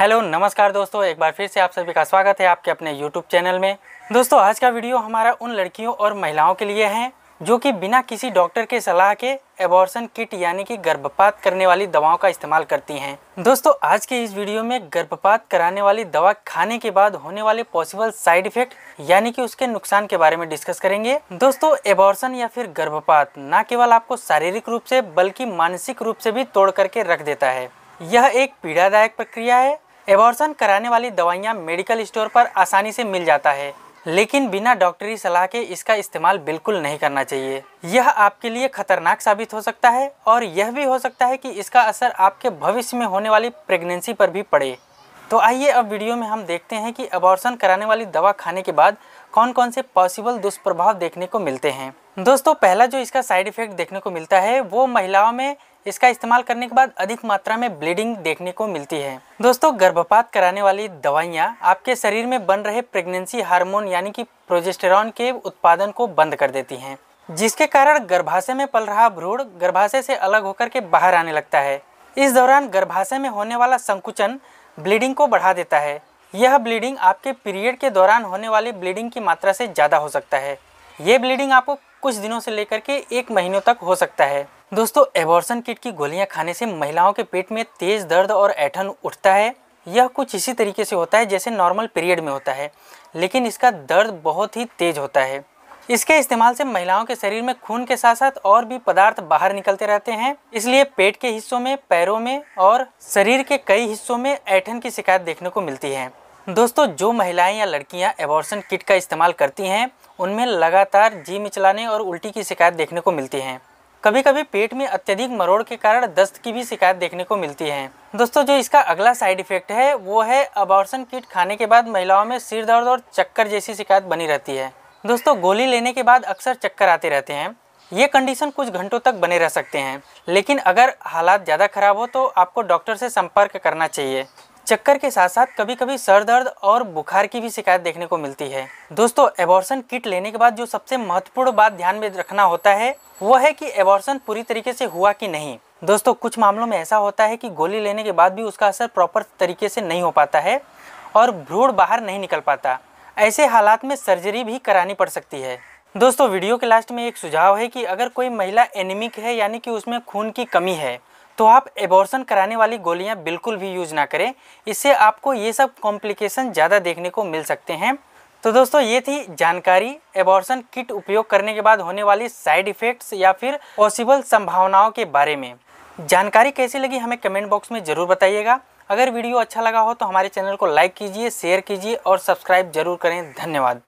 hello नमस्कार दोस्तों एक बार फिर से आप सभी का स्वागत है आपके अपने यूट्यूब चैनल में दोस्तों आज का वीडियो हमारा उन लड़कियों और महिलाओं के लिए है जो कि बिना किसी डॉक्टर के सलाह के एबॉर्शन किट यानी कि गर्भपात करने वाली दवाओं का इस्तेमाल करती हैं दोस्तों आज के इस वीडियो में गर्भपात कराने वाली दवा खाने के बाद होने वाले पॉसिबल साइड इफेक्ट यानी कि उसके नुकसान के बारे में डिस्कस करेंगे दोस्तों एबॉर्शन या फिर गर्भपात न केवल आपको शारीरिक रूप से बल्कि मानसिक रूप से भी तोड़ करके रख देता है यह एक पीड़ादायक प्रक्रिया है एबॉर्सन कराने वाली दवाइयाँ मेडिकल स्टोर पर आसानी से मिल जाता है लेकिन बिना डॉक्टरी सलाह के इसका इस्तेमाल बिल्कुल नहीं करना चाहिए यह आपके लिए खतरनाक साबित हो सकता है और यह भी हो सकता है कि इसका असर आपके भविष्य में होने वाली प्रेगनेंसी पर भी पड़े तो आइए अब वीडियो में हम देखते हैं कि अबॉर्सन कराने वाली दवा खाने के बाद कौन कौन से पॉसिबल दुष्प्रभाव देखने को मिलते हैं दोस्तों पहला जो इसका साइड इफेक्ट देखने को मिलता है वो महिलाओं में इसका इस्तेमाल करने के बाद अधिक मात्रा में ब्लीडिंग देखने को मिलती है दोस्तों गर्भपात कराने वाली दवाइयाँ आपके शरीर में बन रहे प्रेगनेंसी हार्मोन यानी कि प्रोजेस्टेरॉन के उत्पादन को बंद कर देती हैं जिसके कारण गर्भाशय में पल रहा भ्रूण गर्भाशय से अलग होकर के बाहर आने लगता है इस दौरान गर्भाशय में होने वाला संकुचन ब्लीडिंग को बढ़ा देता है यह ब्लीडिंग आपके पीरियड के दौरान होने वाली ब्लीडिंग की मात्रा से ज़्यादा हो सकता है ये ब्लीडिंग आपको कुछ दिनों से लेकर के एक महीनों तक हो सकता है दोस्तों एबॉर्सन किट की गोलियां खाने से महिलाओं के पेट में तेज दर्द और ऐठन उठता है यह कुछ इसी तरीके से होता है जैसे नॉर्मल पीरियड में होता है लेकिन इसका दर्द बहुत ही तेज होता है इसके इस्तेमाल से महिलाओं के शरीर में खून के साथ साथ और भी पदार्थ बाहर निकलते रहते हैं इसलिए पेट के हिस्सों में पैरों में और शरीर के कई हिस्सों में ऐठन की शिकायत देखने को मिलती है दोस्तों जो महिलाएं या लड़कियां एबॉर्सन किट का इस्तेमाल करती हैं उनमें लगातार जी मिचलाने और उल्टी की शिकायत देखने को मिलती है कभी कभी पेट में अत्यधिक मरोड़ के कारण दस्त की भी शिकायत देखने को मिलती है दोस्तों जो इसका अगला साइड इफेक्ट है वो है अबॉर्सन किट खाने के बाद महिलाओं में सिर दर्द और चक्कर जैसी शिकायत बनी रहती है दोस्तों गोली लेने के बाद अक्सर चक्कर आते रहते हैं ये कंडीशन कुछ घंटों तक बने रह सकते हैं लेकिन अगर हालात ज़्यादा खराब हो तो आपको डॉक्टर से संपर्क करना चाहिए चक्कर के साथ साथ कभी कभी सर दर्द और बुखार की भी शिकायत देखने को मिलती है दोस्तों एबॉर्सन किट लेने के बाद जो सबसे महत्वपूर्ण बात ध्यान में रखना होता है वो है कि एबॉर्सन पूरी तरीके से हुआ कि नहीं दोस्तों कुछ मामलों में ऐसा होता है कि गोली लेने के बाद भी उसका असर प्रॉपर तरीके से नहीं हो पाता है और भ्रूण बाहर नहीं निकल पाता ऐसे हालात में सर्जरी भी करानी पड़ सकती है दोस्तों वीडियो के लास्ट में एक सुझाव है कि अगर कोई महिला एनिमिक है यानी कि उसमें खून की कमी है तो आप एबॉर्सन कराने वाली गोलियां बिल्कुल भी यूज ना करें इससे आपको ये सब कॉम्प्लिकेशन ज़्यादा देखने को मिल सकते हैं तो दोस्तों ये थी जानकारी एबॉर्सन किट उपयोग करने के बाद होने वाली साइड इफ़ेक्ट्स या फिर पॉसिबल संभावनाओं के बारे में जानकारी कैसी लगी हमें कमेंट बॉक्स में ज़रूर बताइएगा अगर वीडियो अच्छा लगा हो तो हमारे चैनल को लाइक कीजिए शेयर कीजिए और सब्सक्राइब जरूर करें धन्यवाद